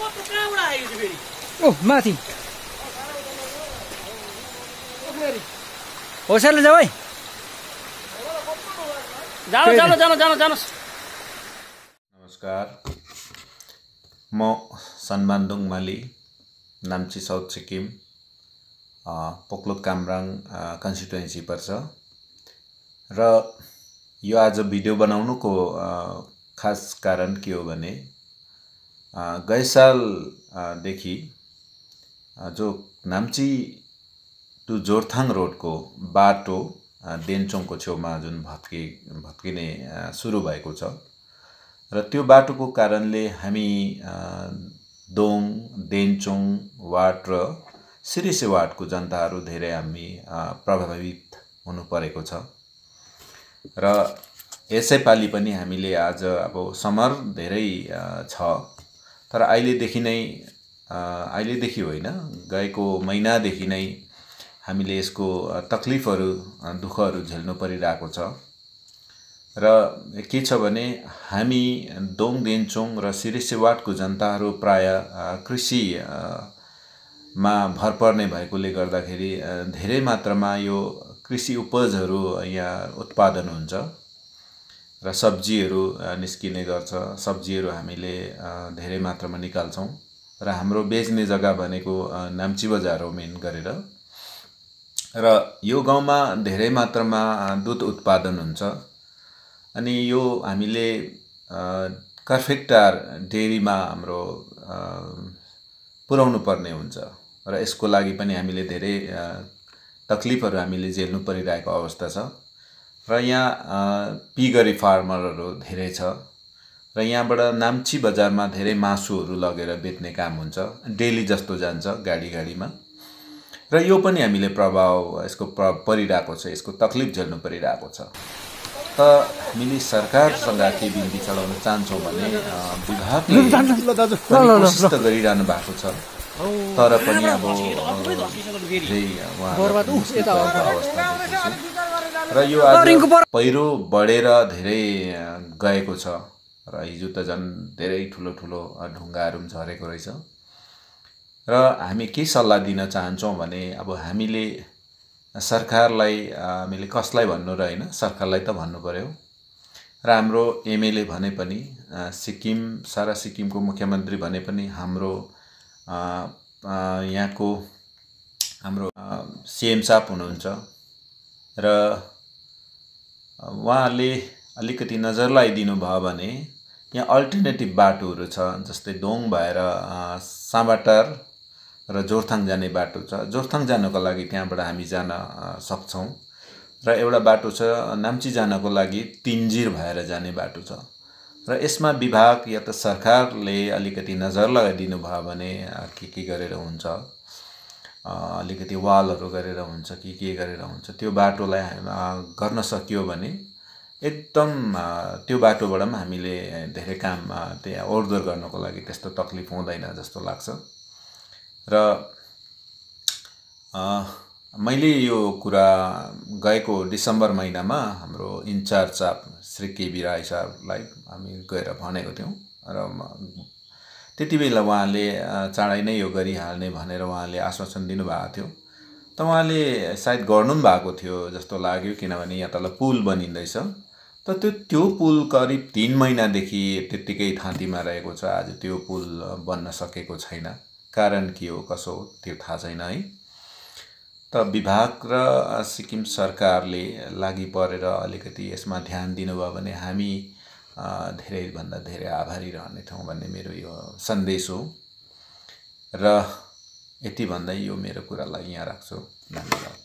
ओ माथि जाऊ है नमस्कार म सन्मानदुङ माली नाम्ची साउथ सिक्किम पोक्लोक कामराङ कन्स्टिट्युएन्सी पर्छ र यो आज भिडियो बनाउनुको खास कारण के हो भने गत सालदेखि जो नाम्ची टु जोरथाङ रोडको बाटो देन्चोङको छेउमा जुन भत्कि भत्किने सुरु भएको छ र त्यो बाटोको कारणले हामी दोङ देन्चोङ वार्ड र सिरिसे वार्डको जनताहरू धेरै हामी प्रभावित हुनु परेको छ र यसैपालि पनि हामीले आज अब समर धेरै छ तर अहिलेदेखि नै अहिलेदेखि होइन गएको महिनादेखि नै हामीले यसको तक्लिफहरू दुःखहरू झेल्नु परिरहेको छ र के छ भने हामी दोङ देन्चोङ र सिरिसेवाटको जनताहरू प्राय कृषि मा भर पर्ने भएकोले गर्दाखेरि धेरै मात्रामा यो कृषि उपजहरू यहाँ उत्पादन हुन्छ र सब्जीहरू निस्किने गर्छ सब्जीहरू हामीले धेरै मात्रामा निकाल्छौँ र हाम्रो बेच्ने जग्गा भनेको नाम्ची बजार हो मेन गरेर र यो गाउँमा धेरै मात्रामा दुध उत्पादन हुन्छ अनि यो हामीले कर्फेक्टार डेरीमा हाम्रो पुर्याउनु पर्ने हुन्छ र यसको लागि पनि हामीले धेरै तक्लिफहरू हामीले झेल्नु परिरहेको अवस्था छ र यहाँ पिगरी फार्मरहरू धेरै छ र यहाँबाट नाम्ची बजारमा धेरै मासुहरू लगेर बेच्ने काम हुन्छ डेली जस्तो जान्छ गाडी गाडीमा र यो पनि हामीले प्रभाव यसको प्र परिरहेको छ यसको तक्लिफ झेल्नु परिरहेको छ त हामीले सरकारसँग के बिन्ती चलाउन चाहन्छौँ भने विभागले कोसिस त गरिरहनु भएको छ तर पनि अब अवस्था र यो आज पहिरो बढेर धेरै गएको छ र हिजो त झन् धेरै ठुलो ठुलो ढुङ्गाहरू पनि झरेको रहेछ र हामी के सल्लाह दिन चाहन्छौँ भने अब हामीले सरकारलाई हामीले कसलाई भन्नु र होइन सरकारलाई त भन्नु पऱ्यो र हाम्रो एमएलए भने पनि सिक्किम सारा सिक्किमको मुख्यमन्त्री भने पनि हाम्रो यहाँको हाम्रो सिएम साहब हुनुहुन्छ र उहाँहरूले अलिकति नजर लगाइदिनु भयो भने यहाँ अल्टरनेटिभ बाटोहरू छ जस्तै दोङ भएर साँबाटार र जोरथाङ जाने बाटो छ जोरथाङ जानको लागि त्यहाँबाट हामी जान सक्छौँ र एउटा बाटो छ नाम्ची जानको लागि तिन्जिर भएर जाने बाटो छ र यसमा विभाग या त सरकारले अलिकति नजर लगाइदिनु भयो भने के के गरेर हुन्छ अलिकति वालहरू गरेर हुन्छ कि के गरेर हुन्छ त्यो बाटोलाई गर्न सकियो भने एकदम त्यो बाटोबाट पनि हामीले धेरै काम त्यहाँ ओहोर गर्नको लागि त्यस्तो तक्लिफ हुँदैन जस्तो लाग्छ र मैले यो कुरा गएको डिसेम्बर महिनामा हाम्रो इन्चार्ज साहब श्री केबी राई साहबलाई हामी गएर भनेको थियौँ र त्यति बेला उहाँले चाँडै नै यो गरिहाल्ने भनेर उहाँले आश्वासन दिनुभएको थियो त उहाँले सायद गर्नु पनि भएको थियो जस्तो लाग्यो किनभने यहाँ तल पुल बनिँदैछ त त्यो त्यो पुल करिब तिन महिनादेखि त्यत्तिकै थाँतीमा रहेको छ आज त्यो पुल बन्न सकेको छैन कारण के हो कसो हो त्यो थाहा छैन है त विभाग र सिक्किम सरकारले लागि परेर अलिकति यसमा ध्यान दिनुभयो भने हामी धेरैभन्दा धेरै आभारी रहने ठाउँ भन्ने मेरो यो सन्देश हो र यति भन्दै यो मेरो कुरालाई यहाँ राख्छु धन्यवाद